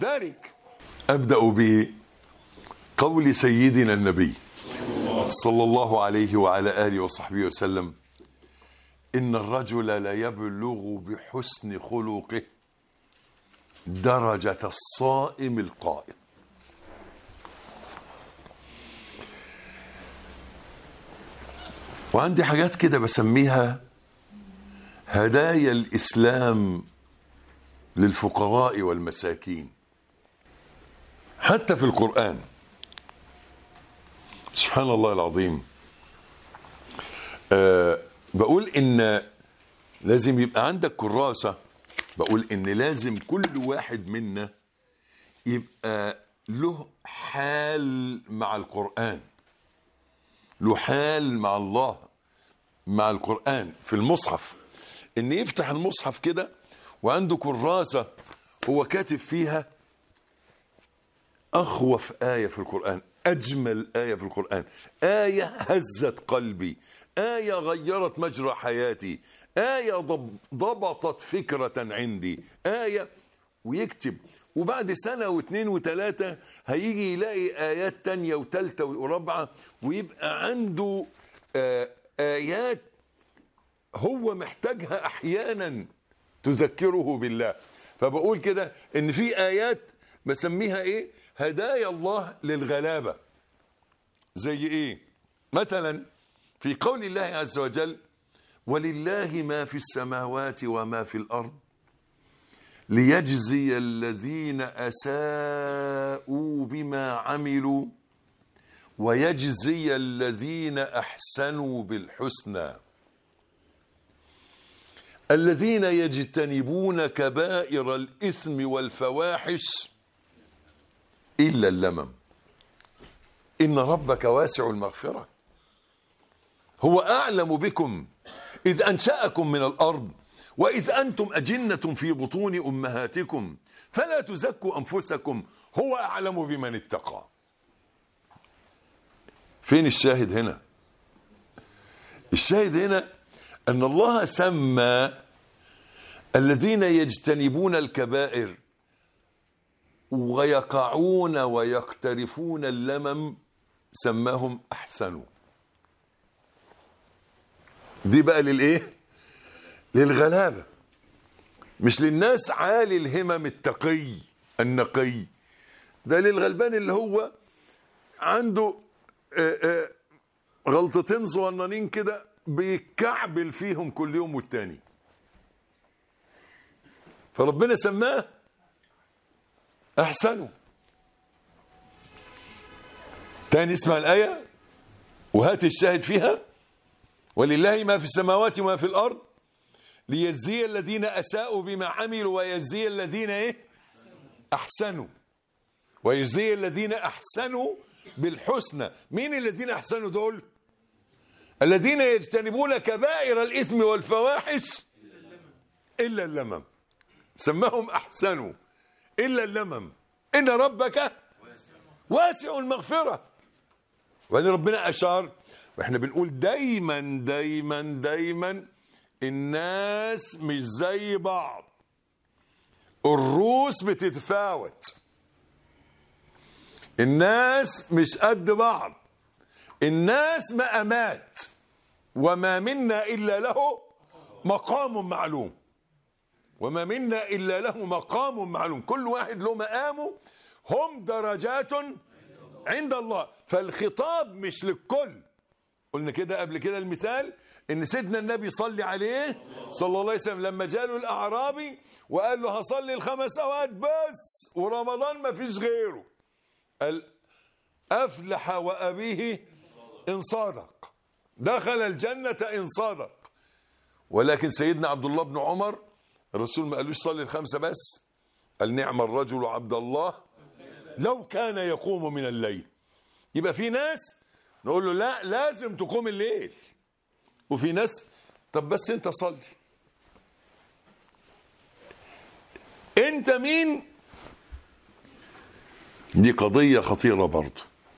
ذلك أبدأ بقول سيدنا النبي صلى الله عليه وعلى آله وصحبه وسلم إن الرجل لا يبلغ بحسن خلقه درجة الصائم القائم وعندي حاجات كده بسميها هدايا الإسلام للفقراء والمساكين حتى في القرآن سبحان الله العظيم أه بقول إن لازم يبقى عندك كراسة بقول إن لازم كل واحد منا يبقى له حال مع القرآن له حال مع الله مع القرآن في المصحف إن يفتح المصحف كده وعنده كراسة هو كاتب فيها أخوف آية في القرآن أجمل آية في القرآن آية هزت قلبي آية غيرت مجرى حياتي آية ضبطت فكرة عندي آية ويكتب وبعد سنة واثنين وثلاثة هيجي يلاقي آيات تانية وثالثة ورابعة ويبقى عنده آه، آيات هو محتاجها أحيانا تذكره بالله فبقول كده إن في آيات بسميها إيه هدايا الله للغلابة زي إيه مثلا في قول الله عز وجل ولله ما في السماوات وما في الأرض ليجزي الذين أساءوا بما عملوا ويجزي الذين أحسنوا بالحسنى الذين يجتنبون كبائر الإثم والفواحش إلا اللمم إن ربك واسع المغفرة هو أعلم بكم إذ أنشأكم من الأرض وإذ أنتم أجنة في بطون أمهاتكم فلا تزكوا أنفسكم هو أعلم بمن اتقى فين الشاهد هنا الشاهد هنا أن الله سمى الذين يجتنبون الكبائر ويقعون ويقترفون اللمم سماهم احسنوا دي بقى للايه للغلابه مش للناس عالي الهمم التقي النقي ده للغلبان اللي هو عنده غلطتين صغننين كده بيتكعبل فيهم كل يوم والتاني فربنا سماه احسنوا تاني اسمع الآية وهات الشاهد فيها ولله ما في السماوات وما في الأرض ليجزي الذين أساءوا بما عملوا ويجزي الذين إيه؟ أحسنوا ويجزي الذين أحسنوا بالحسنى مين الذين أحسنوا دول؟ الذين يجتنبون كبائر الإثم والفواحش إلا اللمم سماهم أحسنوا إلا اللمم إن ربك واسع المغفرة وبعدين ربنا أشار واحنا بنقول دايما دايما دايما الناس مش زي بعض الروس بتتفاوت الناس مش قد بعض الناس مقامات وما منا إلا له مقام معلوم وما منا إلا له مقام معلوم كل واحد له مقامه هم درجات عند الله فالخطاب مش للكل قلنا كده قبل كده المثال ان سيدنا النبي صلي عليه صلى الله عليه وسلم لما جاله الاعرابي وقال له هصلي الخمس اوقات بس ورمضان ما فيش غيره قال افلح وابيه ان صادق دخل الجنه ان صادق ولكن سيدنا عبد الله بن عمر الرسول ما قالوش صلي الخمسة بس قال نعم الرجل عبد الله لو كان يقوم من الليل يبقى في ناس نقول له لا لازم تقوم الليل وفي ناس طب بس انت صلي انت مين دي قضية خطيرة برضه